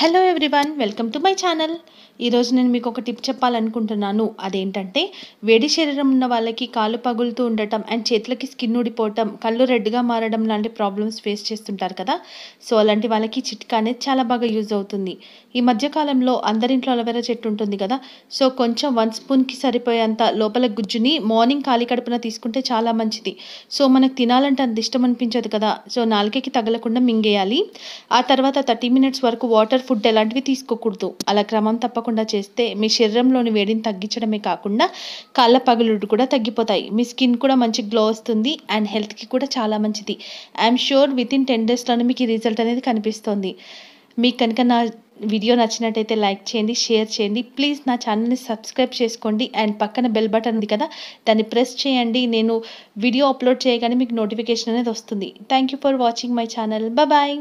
hello everyone welcome to my channel ఈరోజు నేను మీకు ఒక టిప్ చెప్పాలనుకుంటున్నాను అదేంటంటే వేడి శరీరం ఉన్న వాళ్ళకి కాలు పగులుతూ ఉండటం అండ్ చేతులకి స్కిన్ ఊడిపోవటం కళ్ళు రెడ్గా మారడం లాంటి ప్రాబ్లమ్స్ ఫేస్ చేస్తుంటారు కదా సో అలాంటి వాళ్ళకి చిట్కా అనేది చాలా బాగా యూజ్ అవుతుంది ఈ మధ్యకాలంలో అందరింట్లో అలవేరా చెట్టు ఉంటుంది కదా సో కొంచెం వన్ స్పూన్కి సరిపోయేంత లోపల గుజ్జుని మార్నింగ్ ఖాళీ కడుపున తీసుకుంటే చాలా మంచిది సో మనకు తినాలంటే అంత ఇష్టం అనిపించదు కదా సో నాలుకకి తగలకుండా మింగేయాలి ఆ తర్వాత థర్టీ మినిట్స్ వరకు వాటర్ ఫుడ్ ఎలాంటివి తీసుకోకూడదు అలా క్రమం తప్పకుండా చేస్తే మీ శరీరంలోని వేడిని తగ్గించడమే కాకుండా కాళ్ళ పగులుడు కూడా తగ్గిపోతాయి మీ స్కిన్ కూడా మంచి గ్లో వస్తుంది అండ్ హెల్త్కి కూడా చాలా మంచిది I'm sure with in ten డేస్లోనే మీకు ఈ రిజల్ట్ అనేది కనిపిస్తుంది మీకు కనుక నా వీడియో నచ్చినట్టయితే లైక్ చేయండి షేర్ చేయండి ప్లీజ్ నా ఛానల్ని సబ్స్క్రైబ్ చేసుకోండి అండ్ పక్కన బెల్ బటన్ ఉంది కదా దాన్ని ప్రెస్ చేయండి నేను వీడియో అప్లోడ్ చేయగానే మీకు నోటిఫికేషన్ అనేది వస్తుంది thank you for watching my channel bye